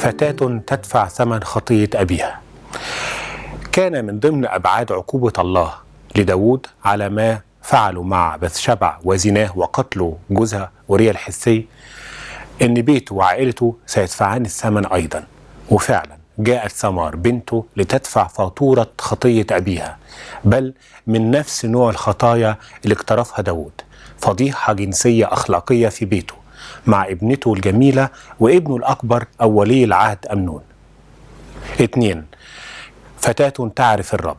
فتاة تدفع ثمن خطية أبيها كان من ضمن أبعاد عقوبة الله لداود على ما فعلوا مع بثشبع وزناه وقتله جوزها أوريا الحسي إن بيته وعائلته سيدفعان الثمن أيضا وفعلا جاءت ثمار بنته لتدفع فاتورة خطية أبيها بل من نفس نوع الخطايا اللي اقترفها داود فضيحة جنسية أخلاقية في بيته مع ابنته الجميلة وابنه الأكبر أو ولي العهد أمنون اتنين فتاة تعرف الرب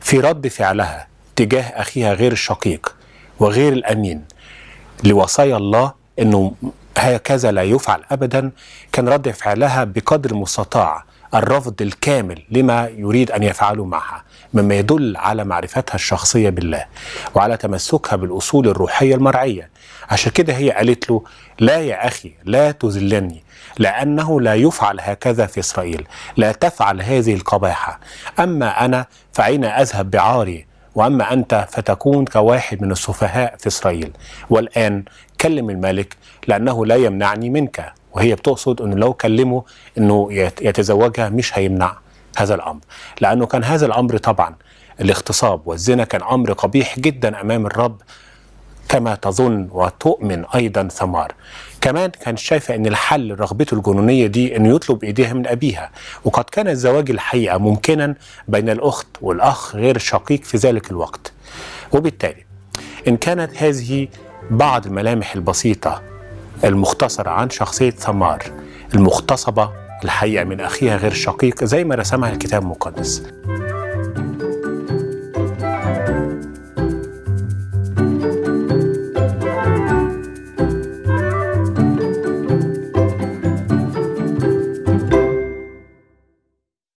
في رد فعلها تجاه أخيها غير الشقيق وغير الأمين لوصايا الله أنه هكذا لا يفعل أبدا كان رد فعلها بقدر المستطاع الرفض الكامل لما يريد أن يفعله معها مما يدل على معرفتها الشخصية بالله وعلى تمسكها بالأصول الروحية المرعية عشان كده هي قالت له لا يا أخي لا تذلني لأنه لا يفعل هكذا في إسرائيل لا تفعل هذه القباحة أما أنا فأين أذهب بعاري وأما أنت فتكون كواحد من السفهاء في إسرائيل والآن كلم الملك لأنه لا يمنعني منك وهي بتقصد انه لو كلمه انه يتزوجها مش هيمنع هذا الامر لانه كان هذا الامر طبعا الاغتصاب والزنا كان امر قبيح جدا امام الرب كما تظن وتؤمن ايضا ثمار كمان كان شايفة أن الحل رغبته الجنونية دي أنه يطلب ايديها من أبيها وقد كان الزواج الحقيقة ممكنا بين الأخت والأخ غير الشقيق في ذلك الوقت وبالتالي إن كانت هذه بعض الملامح البسيطة المختصر عن شخصية ثمار المغتصبة الحقيقة من أخيها غير الشقيق زي ما رسمها الكتاب المقدس